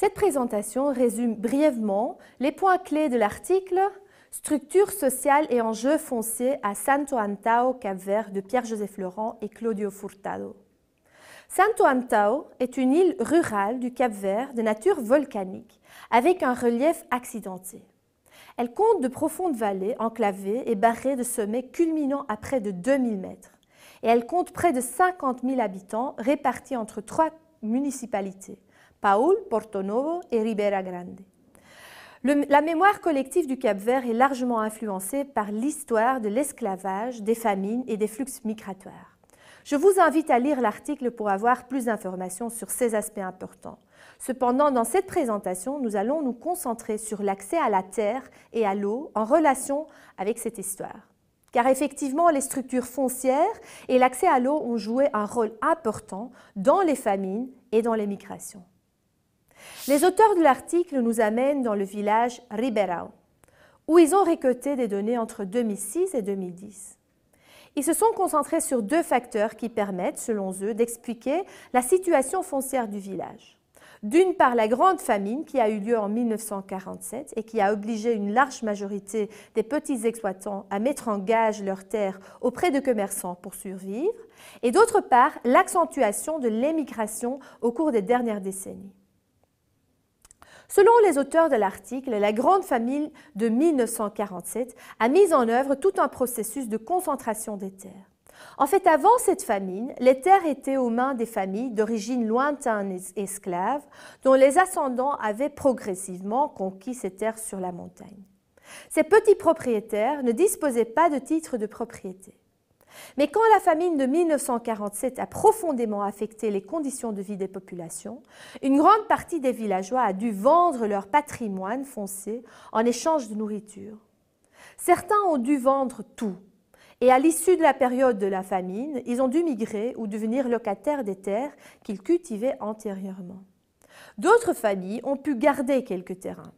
Cette présentation résume brièvement les points clés de l'article Structure sociale et enjeux fonciers à Santo Antao, Cap-Vert de Pierre-Joseph Laurent et Claudio Furtado. Santo Antao est une île rurale du Cap-Vert de nature volcanique avec un relief accidenté. Elle compte de profondes vallées enclavées et barrées de sommets culminant à près de 2000 mètres. Et elle compte près de 50 000 habitants répartis entre trois municipalités, Paul, Portonovo et Ribera Grande. la mémoire collective du Cap-Vert est largement influencée par l'histoire de l'esclavage, des famines et des flux migratoires. Je vous invite à lire l'article pour avoir plus d'informations sur ces aspects importants. Cependant, dans cette présentation, nous allons nous concentrer sur l'accès à la terre et à l'eau en relation avec cette histoire. Car effectivement, les structures foncières et l'accès à l'eau ont joué un rôle important dans les famines et dans les migrations. Les auteurs de l'article nous amènent dans le village Ribeirao, où ils ont récolté des données entre 2006 et 2010. Ils se sont concentrés sur deux facteurs qui permettent, selon eux, d'expliquer la situation foncière du village. D'une part, la grande famine qui a eu lieu en 1947 et qui a obligé une large majorité des petits exploitants à mettre en gage leurs terres auprès de commerçants pour survivre. Et d'autre part, l'accentuation de l'émigration au cours des dernières décennies. Selon les auteurs de l'article, la Grande Famine de 1947 a mis en œuvre tout un processus de concentration des terres. En fait, avant cette famine, les terres étaient aux mains des familles d'origine lointaine et esclaves, dont les ascendants avaient progressivement conquis ces terres sur la montagne. Ces petits propriétaires ne disposaient pas de titres de propriété. Mais quand la famine de 1947 a profondément affecté les conditions de vie des populations, une grande partie des villageois a dû vendre leur patrimoine foncé en échange de nourriture. Certains ont dû vendre tout. Et à l'issue de la période de la famine, ils ont dû migrer ou devenir locataires des terres qu'ils cultivaient antérieurement. D'autres familles ont pu garder quelques terrains.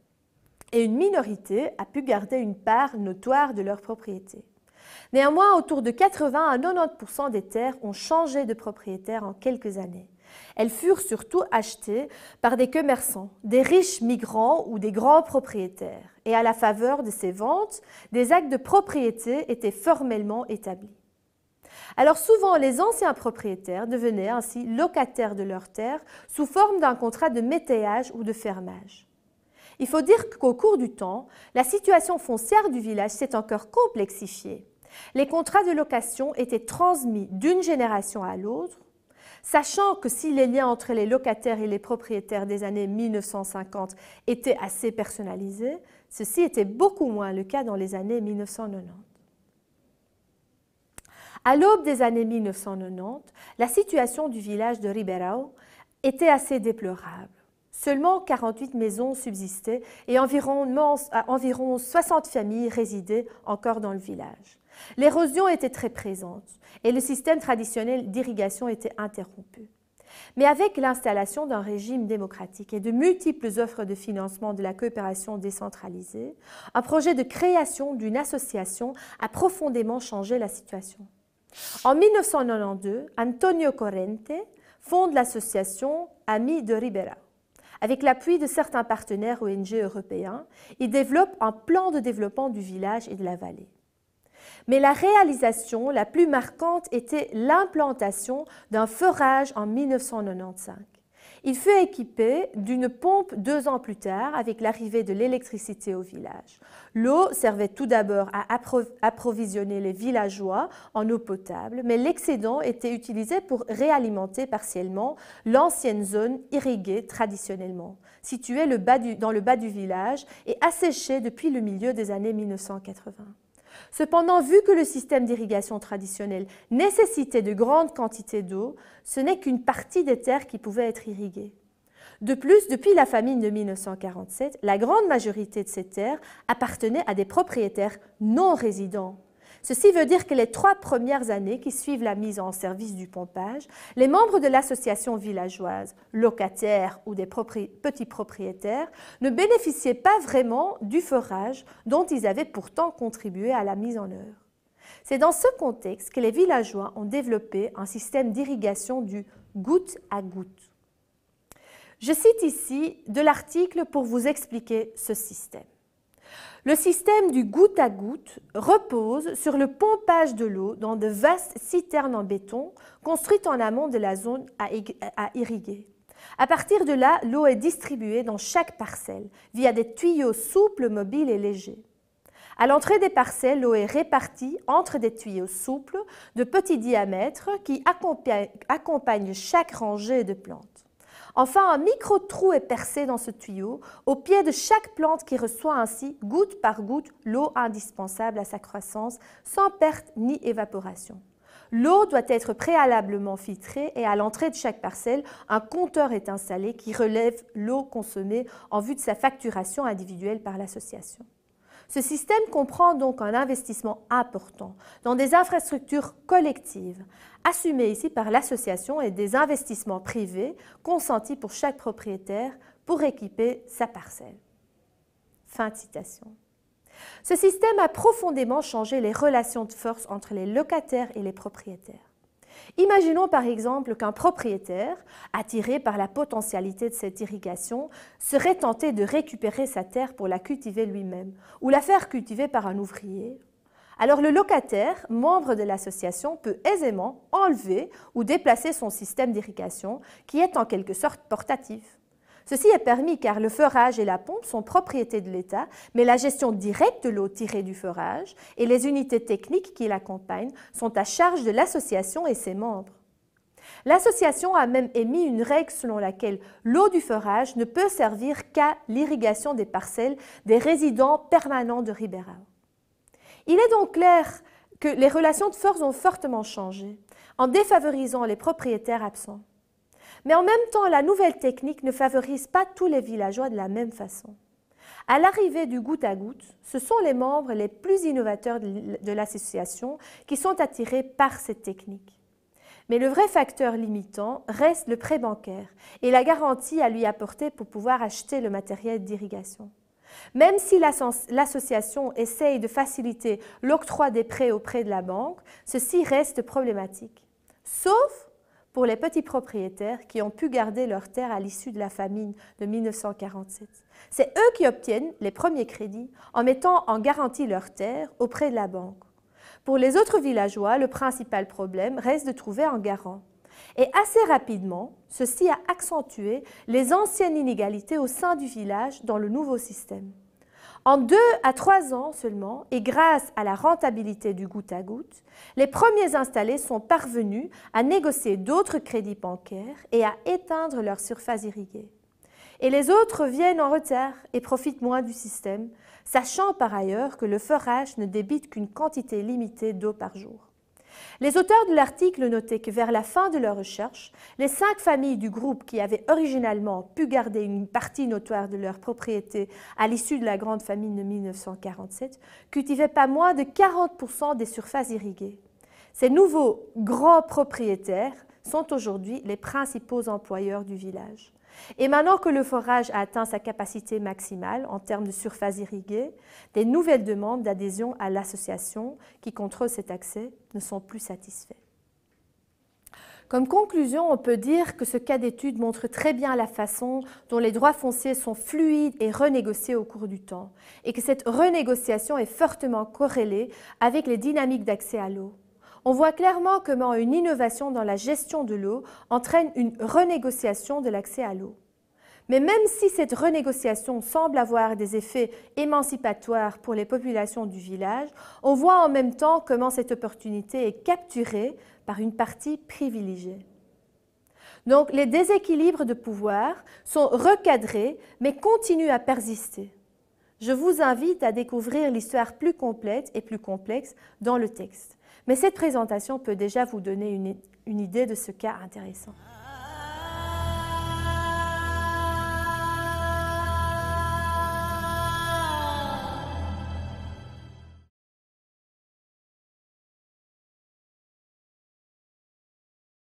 Et une minorité a pu garder une part notoire de leur propriété. Néanmoins, autour de 80 à 90 des terres ont changé de propriétaire en quelques années. Elles furent surtout achetées par des commerçants, des riches migrants ou des grands propriétaires. Et à la faveur de ces ventes, des actes de propriété étaient formellement établis. Alors souvent, les anciens propriétaires devenaient ainsi locataires de leurs terres sous forme d'un contrat de métayage ou de fermage. Il faut dire qu'au cours du temps, la situation foncière du village s'est encore complexifiée. Les contrats de location étaient transmis d'une génération à l'autre, sachant que si les liens entre les locataires et les propriétaires des années 1950 étaient assez personnalisés, ceci était beaucoup moins le cas dans les années 1990. À l'aube des années 1990, la situation du village de Ribeirao était assez déplorable. Seulement 48 maisons subsistaient et environ, 60 familles résidaient encore dans le village. L'érosion était très présente et le système traditionnel d'irrigation était interrompu. Mais avec l'installation d'un régime démocratique et de multiples offres de financement de la coopération décentralisée, un projet de création d'une association a profondément changé la situation. En 1992, Antonio Corrente fonde l'association Amis de Ribera. Avec l'appui de certains partenaires ONG européens, il développe un plan de développement du village et de la vallée. Mais la réalisation la plus marquante était l'implantation d'un forage en 1995. Il fut équipé d'une pompe deux ans plus tard avec l'arrivée de l'électricité au village. L'eau servait tout d'abord à approvisionner les villageois en eau potable, mais l'excédent était utilisé pour réalimenter partiellement l'ancienne zone irriguée traditionnellement, située dans le bas du village et asséchée depuis le milieu des années 1980. Cependant, vu que le système d'irrigation traditionnel nécessitait de grandes quantités d'eau, ce n'est qu'une partie des terres qui pouvaient être irriguées. De plus, depuis la famine de 1947, la grande majorité de ces terres appartenaient à des propriétaires non résidents. Ceci veut dire que les trois premières années qui suivent la mise en service du pompage, les membres de l'association villageoise, locataires ou des petits propriétaires, ne bénéficiaient pas vraiment du forage dont ils avaient pourtant contribué à la mise en œuvre. C'est dans ce contexte que les villageois ont développé un système d'irrigation du goutte à goutte. Je cite ici de l'article pour vous expliquer ce système. Le système du goutte à goutte repose sur le pompage de l'eau dans de vastes citernes en béton construites en amont de la zone à irriguer. À partir de là, l'eau est distribuée dans chaque parcelle via des tuyaux souples, mobiles et légers. À l'entrée des parcelles, l'eau est répartie entre des tuyaux souples de petit diamètre qui accompagnent chaque rangée de plantes. Enfin, un micro-trou est percé dans ce tuyau, au pied de chaque plante qui reçoit ainsi, goutte par goutte, l'eau indispensable à sa croissance, sans perte ni évaporation. L'eau doit être préalablement filtrée et à l'entrée de chaque parcelle, un compteur est installé qui relève l'eau consommée en vue de sa facturation individuelle par l'association. Ce système comprend donc un investissement important dans des infrastructures collectives, assumées ici par l'association et des investissements privés consentis pour chaque propriétaire pour équiper sa parcelle. Fin de citation. Ce système a profondément changé les relations de force entre les locataires et les propriétaires. Imaginons par exemple qu'un propriétaire, attiré par la potentialité de cette irrigation, serait tenté de récupérer sa terre pour la cultiver lui-même ou la faire cultiver par un ouvrier. Alors le locataire, membre de l'association, peut aisément enlever ou déplacer son système d'irrigation qui est en quelque sorte portatif. Ceci est permis car le forage et la pompe sont propriétés de l'État, mais la gestion directe de l'eau tirée du forage et les unités techniques qui l'accompagnent sont à charge de l'association et ses membres. L'association a même émis une règle selon laquelle l'eau du forage ne peut servir qu'à l'irrigation des parcelles des résidents permanents de Ribera. Il est donc clair que les relations de force ont fortement changé en défavorisant les propriétaires absents. Mais en même temps, la nouvelle technique ne favorise pas tous les villageois de la même façon. À l'arrivée du goutte à goutte, ce sont les membres les plus innovateurs de l'association qui sont attirés par cette technique. Mais le vrai facteur limitant reste le prêt bancaire et la garantie à lui apporter pour pouvoir acheter le matériel d'irrigation. Même si l'association essaye de faciliter l'octroi des prêts auprès de la banque, ceci reste problématique. Sauf pour les petits propriétaires qui ont pu garder leurs terres à l'issue de la famine de 1947. C'est eux qui obtiennent les premiers crédits en mettant en garantie leurs terres auprès de la banque. Pour les autres villageois, le principal problème reste de trouver un garant. Et assez rapidement, ceci a accentué les anciennes inégalités au sein du village dans le nouveau système. En deux à trois ans seulement, et grâce à la rentabilité du goutte à goutte, les premiers installés sont parvenus à négocier d'autres crédits bancaires et à éteindre leur surface irriguée. Et les autres viennent en retard et profitent moins du système, sachant par ailleurs que le forage ne débite qu'une quantité limitée d'eau par jour. Les auteurs de l'article notaient que vers la fin de leurs recherche, les cinq familles du groupe qui avaient originalement pu garder une partie notoire de leur propriété à l'issue de la grande famine de 1947 cultivaient pas moins de 40% des surfaces irriguées. Ces nouveaux grands propriétaires sont aujourd'hui les principaux employeurs du village. Et maintenant que le forage a atteint sa capacité maximale en termes de surface irriguée, des nouvelles demandes d'adhésion à l'association qui contrôle cet accès ne sont plus satisfaites. Comme conclusion, on peut dire que ce cas d'étude montre très bien la façon dont les droits fonciers sont fluides et renégociés au cours du temps, et que cette renégociation est fortement corrélée avec les dynamiques d'accès à l'eau. On voit clairement comment une innovation dans la gestion de l'eau entraîne une renégociation de l'accès à l'eau. Mais même si cette renégociation semble avoir des effets émancipatoires pour les populations du village, on voit en même temps comment cette opportunité est capturée par une partie privilégiée. Donc les déséquilibres de pouvoir sont recadrés mais continuent à persister. Je vous invite à découvrir l'histoire plus complète et plus complexe dans le texte. Mais cette présentation peut déjà vous donner une, idée de ce cas intéressant.